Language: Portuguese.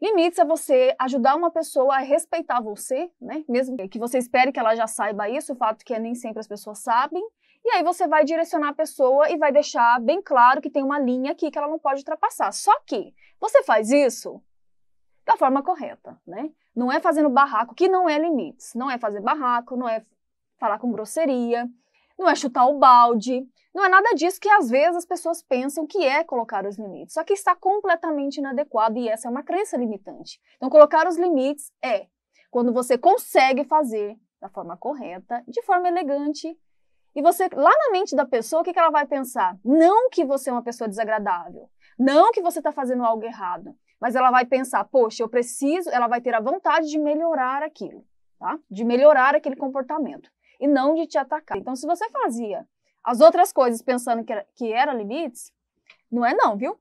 Limites é você ajudar uma pessoa a respeitar você, né? Mesmo que você espere que ela já saiba isso, o fato que nem sempre as pessoas sabem. E aí você vai direcionar a pessoa e vai deixar bem claro que tem uma linha aqui que ela não pode ultrapassar. Só que você faz isso da forma correta, né? Não é fazendo barraco, que não é limites. Não é fazer barraco, não é falar com grosseria, não é chutar o balde, não é nada disso que às vezes as pessoas pensam que é colocar os limites, só que está completamente inadequado e essa é uma crença limitante. Então, colocar os limites é quando você consegue fazer da forma correta, de forma elegante, e você, lá na mente da pessoa, o que, ela vai pensar? Não que você é uma pessoa desagradável, não que você está fazendo algo errado, mas ela vai pensar, poxa, eu preciso, ela vai ter a vontade de melhorar aquilo, tá? De melhorar aquele comportamento e não de te atacar. Então, se você fazia as outras coisas pensando que era, que era limites, não é não, viu?